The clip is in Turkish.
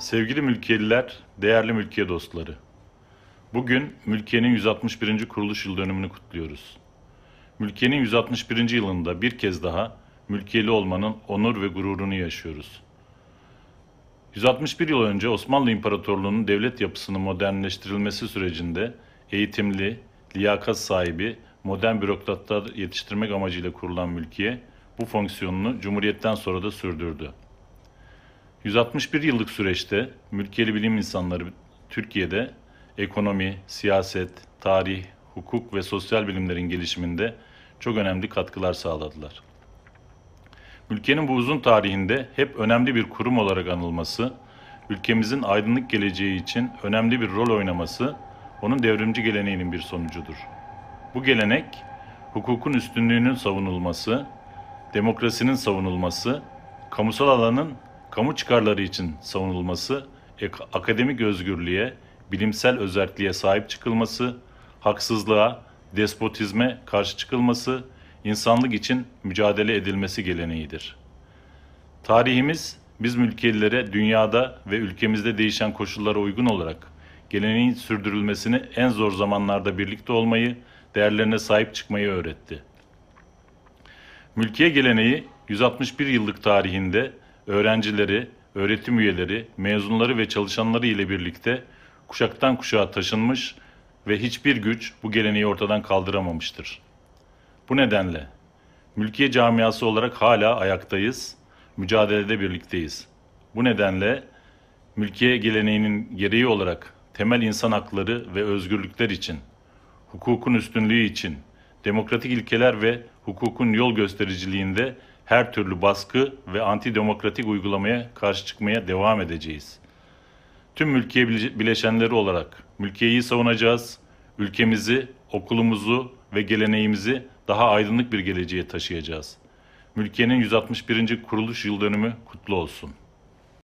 Sevgili mülkiyeliler, değerli mülkiye dostları. Bugün mülkiyenin 161. kuruluş yıl dönümünü kutluyoruz. Mülkiyenin 161. yılında bir kez daha mülkiyeli olmanın onur ve gururunu yaşıyoruz. 161 yıl önce Osmanlı İmparatorluğu'nun devlet yapısının modernleştirilmesi sürecinde eğitimli, liyakat sahibi, modern bürokratlar yetiştirmek amacıyla kurulan mülkiye bu fonksiyonunu Cumhuriyet'ten sonra da sürdürdü. 161 yıllık süreçte mülkiyeli bilim insanları Türkiye'de ekonomi, siyaset, tarih, hukuk ve sosyal bilimlerin gelişiminde çok önemli katkılar sağladılar. Ülkenin bu uzun tarihinde hep önemli bir kurum olarak anılması, ülkemizin aydınlık geleceği için önemli bir rol oynaması onun devrimci geleneğinin bir sonucudur. Bu gelenek, hukukun üstünlüğünün savunulması, demokrasinin savunulması, kamusal alanın kamu çıkarları için savunulması, akademik özgürlüğe, bilimsel özelliğe sahip çıkılması, haksızlığa, despotizme karşı çıkılması, insanlık için mücadele edilmesi geleneğidir. Tarihimiz biz mülkiyelilere dünyada ve ülkemizde değişen koşullara uygun olarak geleneğin sürdürülmesini en zor zamanlarda birlikte olmayı, değerlerine sahip çıkmayı öğretti. Mülkiye geleneği 161 yıllık tarihinde öğrencileri, öğretim üyeleri, mezunları ve çalışanları ile birlikte kuşaktan kuşağa taşınmış ve hiçbir güç bu geleneği ortadan kaldıramamıştır. Bu nedenle mülkiye camiası olarak hala ayaktayız, mücadelede birlikteyiz. Bu nedenle mülkiye geleneğinin gereği olarak temel insan hakları ve özgürlükler için, hukukun üstünlüğü için, demokratik ilkeler ve hukukun yol göstericiliğinde her türlü baskı ve antidemokratik uygulamaya karşı çıkmaya devam edeceğiz. Tüm mülkiye bileşenleri olarak mülkiyeyi savunacağız, ülkemizi, okulumuzu ve geleneğimizi daha aydınlık bir geleceğe taşıyacağız. Mülkiyenin 161. kuruluş yıl dönümü kutlu olsun.